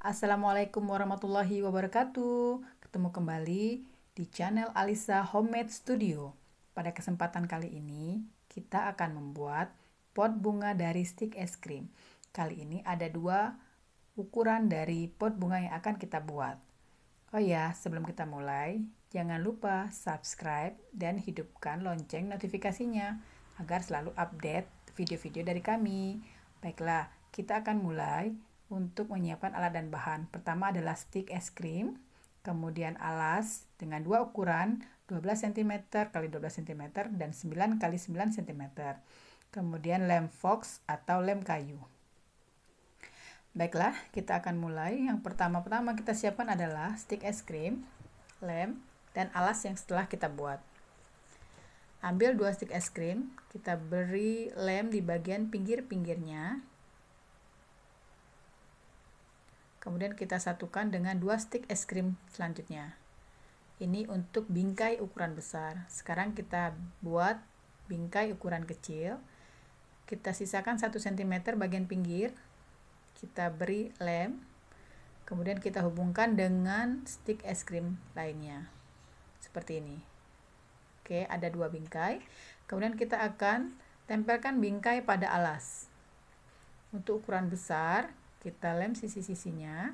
Assalamualaikum warahmatullahi wabarakatuh. Ketemu kembali di channel Alisa Homemade Studio. Pada kesempatan kali ini, kita akan membuat pot bunga dari stick es krim. Kali ini ada dua ukuran dari pot bunga yang akan kita buat. Oh ya, sebelum kita mulai, jangan lupa subscribe dan hidupkan lonceng notifikasinya agar selalu update video-video dari kami. Baiklah, kita akan mulai untuk menyiapkan alat dan bahan. Pertama adalah stick es krim, kemudian alas dengan dua ukuran 12 cm x 12 cm dan 9 x 9 cm. Kemudian lem fox atau lem kayu. Baiklah, kita akan mulai. Yang pertama-pertama kita siapkan adalah stick es krim, lem, dan alas yang setelah kita buat. Ambil dua stick es krim, kita beri lem di bagian pinggir-pinggirnya Kemudian kita satukan dengan dua stick es krim selanjutnya. Ini untuk bingkai ukuran besar. Sekarang kita buat bingkai ukuran kecil. Kita sisakan 1 cm bagian pinggir. Kita beri lem. Kemudian kita hubungkan dengan stick es krim lainnya. Seperti ini. Oke, ada dua bingkai. Kemudian kita akan tempelkan bingkai pada alas. Untuk ukuran besar, kita lem sisi-sisinya.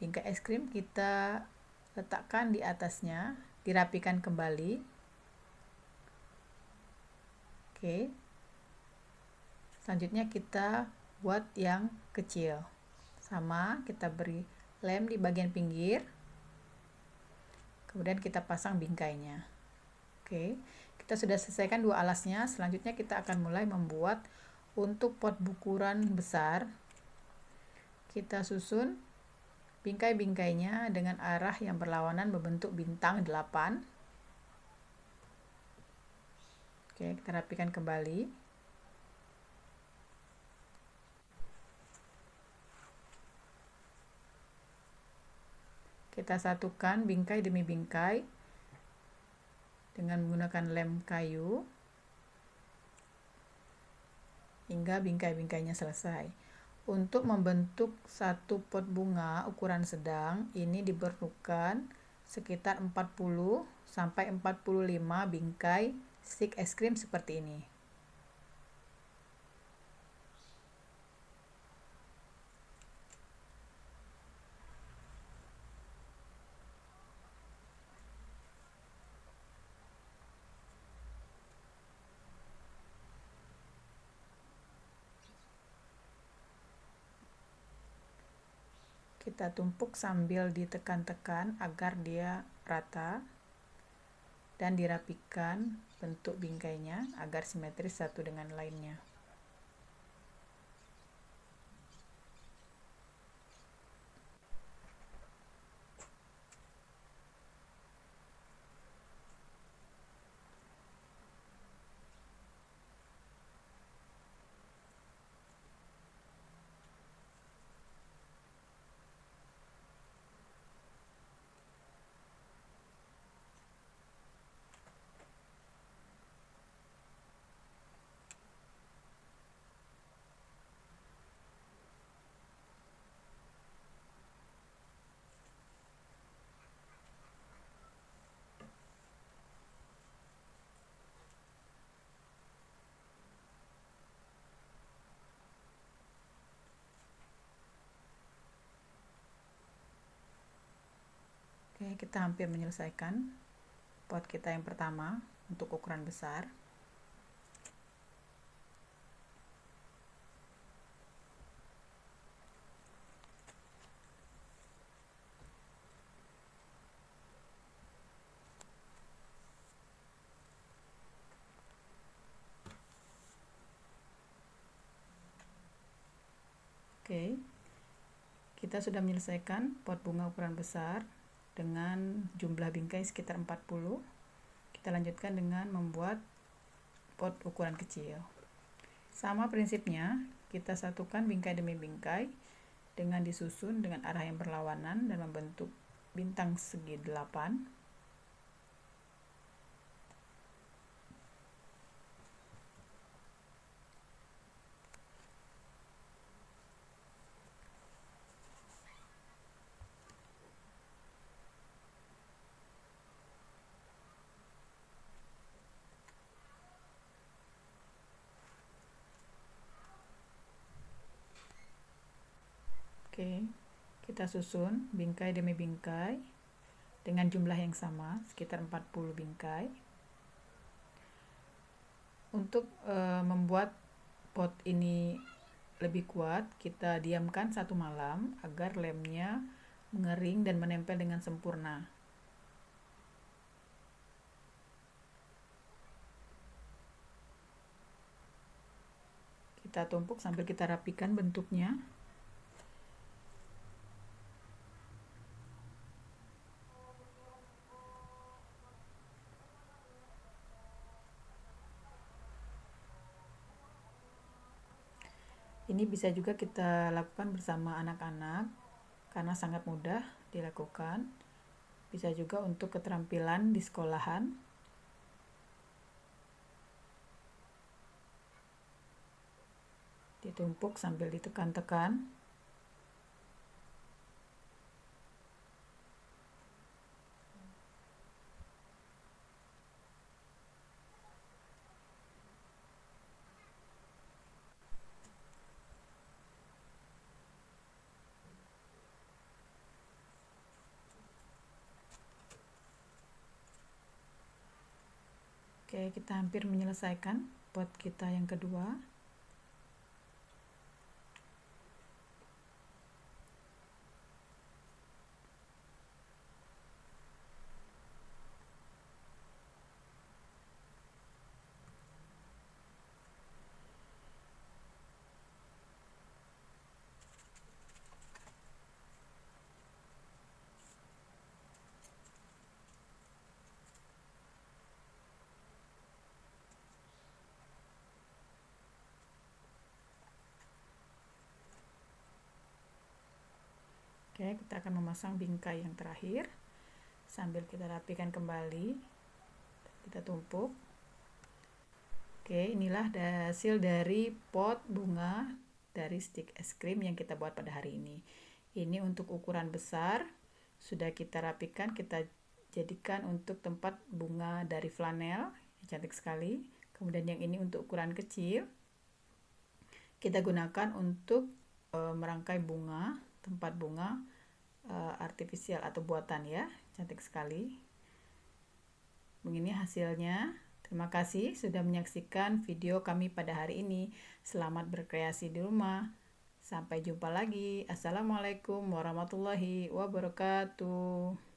Bingkai es krim kita letakkan di atasnya, dirapikan kembali. Oke. Selanjutnya kita buat yang kecil. Sama, kita beri lem di bagian pinggir. Kemudian kita pasang bingkainya. Oke. Kita sudah selesaikan dua alasnya. Selanjutnya kita akan mulai membuat untuk pot bukuran besar. Kita susun bingkai-bingkainya dengan arah yang berlawanan berbentuk bintang 8. Oke, kita rapikan kembali. Kita satukan bingkai demi bingkai dengan menggunakan lem kayu hingga bingkai-bingkainya selesai. Untuk membentuk satu pot bunga ukuran sedang, ini diperlukan sekitar 40 sampai 45 bingkai stick es krim seperti ini. kita tumpuk sambil ditekan-tekan agar dia rata dan dirapikan bentuk bingkainya agar simetris satu dengan lainnya. kita hampir menyelesaikan pot kita yang pertama untuk ukuran besar Oke, kita sudah menyelesaikan pot bunga ukuran besar dengan jumlah bingkai sekitar 40 kita lanjutkan dengan membuat pot ukuran kecil sama prinsipnya kita satukan bingkai demi bingkai dengan disusun dengan arah yang berlawanan dan membentuk bintang segi 8 kita susun bingkai demi bingkai dengan jumlah yang sama, sekitar 40 bingkai. Untuk e, membuat pot ini lebih kuat, kita diamkan satu malam agar lemnya mengering dan menempel dengan sempurna. Kita tumpuk sambil kita rapikan bentuknya. Ini bisa juga kita lakukan bersama anak-anak karena sangat mudah dilakukan. Bisa juga untuk keterampilan di sekolahan. Ditumpuk sambil ditekan-tekan. Oke, kita hampir menyelesaikan buat kita yang kedua. kita akan memasang bingkai yang terakhir sambil kita rapikan kembali kita tumpuk oke inilah hasil dari pot bunga dari stick es krim yang kita buat pada hari ini ini untuk ukuran besar sudah kita rapikan kita jadikan untuk tempat bunga dari flanel cantik sekali kemudian yang ini untuk ukuran kecil kita gunakan untuk e, merangkai bunga tempat bunga uh, artifisial atau buatan ya. Cantik sekali. Begini hasilnya. Terima kasih sudah menyaksikan video kami pada hari ini. Selamat berkreasi di rumah. Sampai jumpa lagi. Assalamualaikum warahmatullahi wabarakatuh.